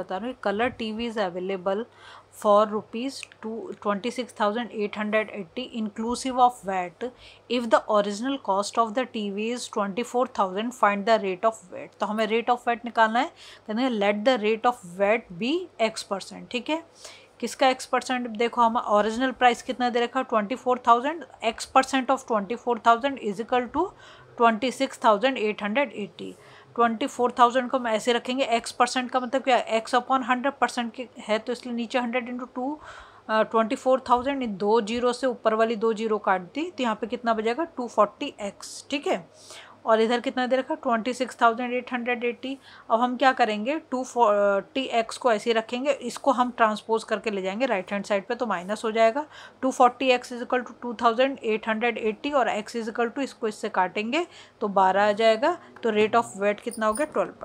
बता रहा हूँ colour V is available for rupees two twenty six thousand eight hundred eighty inclusive of VAT if the original cost of the T V is twenty four thousand find the rate of VAT तो हमें rate of VAT निकालना है कहते हैं let the rate of VAT be X percent ठीक है किसका x percent देखो हम ओरिजिनल प्राइस कितना दे रखा twenty four thousand X percent of twenty four thousand equal to twenty six thousand eight hundred eighty twenty four thousand को हम ऐसे रखेंगे एक्स परसेंट का मतलब क्या एक्स अपॉन हंड्रेड परसेंट के है तो इसलिए नीचे hundred into two twenty four thousand दो जीरो से ऊपर वाली दो जीरो काट दी तो यहाँ पे कितना बजेगा टू फोर्टी एक्स ठीक है और इधर कितना दे रखा twenty six thousand eight hundred eighty अब हम क्या करेंगे टू फोर्टी एक्स को ऐसे ही रखेंगे इसको हम ट्रांसपोज करके ले जाएंगे राइट हैंड साइड पे तो माइनस हो जाएगा two forty X equal to two thousand eight hundred eighty और एक्स इजिकल टू इसको इससे काटेंगे तो बारह आ जाएगा तो रेट ऑफ वेट कितना हो गया ट्वेल्व